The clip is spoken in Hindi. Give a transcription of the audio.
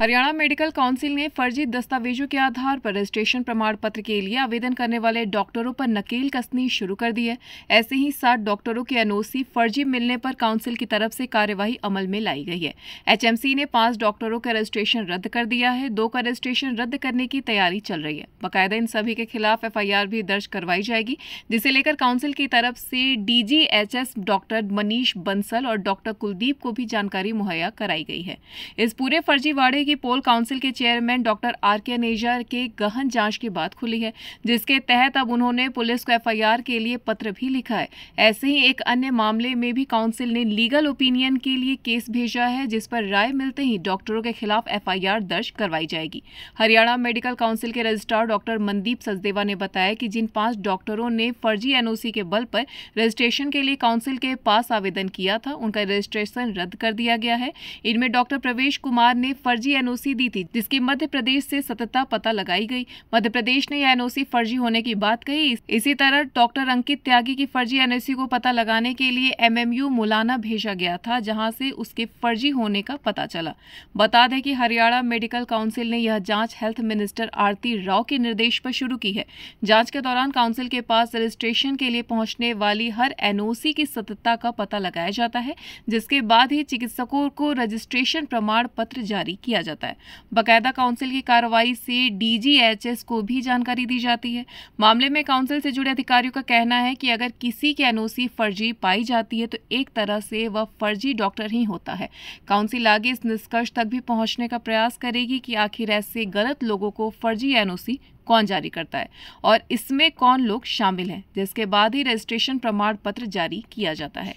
हरियाणा मेडिकल काउंसिल ने फर्जी दस्तावेजों के आधार पर रजिस्ट्रेशन प्रमाण पत्र के लिए आवेदन करने वाले डॉक्टरों पर नकेल कसनी शुरू कर दी है ऐसे ही सात डॉक्टरों की एनओसी फर्जी मिलने पर काउंसिल की तरफ से कार्यवाही अमल में लाई गई है एचएमसी ने पांच डॉक्टरों का रजिस्ट्रेशन रद्द कर दिया है दो का रजिस्ट्रेशन रद्द करने की तैयारी चल रही है बाकायदा इन सभी के खिलाफ एफ भी दर्ज करवाई जाएगी जिसे लेकर काउंसिल की तरफ से डीजीएचएस डॉक्टर मनीष बंसल और डॉक्टर कुलदीप को भी जानकारी मुहैया कराई गई है इस पूरे फर्जीवाड़े की पोल काउंसिल के chairman doctor R K Neja के गहन जांच के बाद खुली है जिसके तहत अब उन्होंने पुलिस को एफआईआर के लिए पत्र भी लिखा है ऐसे ही एक अन्य मामले में भी काउंसिल ने लीगल ओपिनियन के लिए केस भेजा है जिस पर राय मिलते ही डॉक्टरों के खिलाफ एफ दर्ज करवाई जाएगी हरियाणा मेडिकल काउंसिल के रजिस्ट्रार डॉक्टर मनदीप सचदेवा ने बताया कि जिन पांच डॉक्टरों ने फर्जी एनओसी के बल पर रजिस्ट्रेशन के लिए काउंसिल के पास आवेदन किया था उनका रजिस्ट्रेशन रद्द कर दिया गया है इनमें डॉक्टर प्रवेश कुमार ने फर्जी एनओसी दी थी जिसकी मध्य प्रदेश से सत्यता पता लगाई गई मध्य प्रदेश ने यह एनओसी फर्जी होने की बात कही इसी तरह डॉक्टर अंकित त्यागी की फर्जी एनओसी को पता लगाने के लिए एमएमयू मुलाना भेजा गया था जहां से उसके फर्जी होने का पता चला बता दें कि हरियाणा मेडिकल काउंसिल ने यह जाँच हेल्थ मिनिस्टर आरती राव के निर्देश पर शुरू की है जाँच के दौरान काउंसिल के पास रजिस्ट्रेशन के लिए पहुंचने वाली हर एनओसी की सत्यता का पता लगाया जाता है जिसके बाद ही चिकित्सकों को रजिस्ट्रेशन प्रमाण पत्र जारी किया किया जाता है बाकायदा काउंसिल की कार्रवाई से डीजीएचएस को भी जानकारी दी जाती है मामले में काउंसिल से जुड़े अधिकारियों का कहना है कि अगर किसी की एनओसी फर्जी पाई जाती है तो एक तरह से वह फर्जी डॉक्टर ही होता है काउंसिल आगे इस निष्कर्ष तक भी पहुंचने का प्रयास करेगी कि आखिर ऐसे गलत लोगों को फर्जी एनओसी कौन जारी करता है और इसमें कौन लोग शामिल हैं जिसके बाद ही रजिस्ट्रेशन प्रमाण पत्र जारी किया जाता है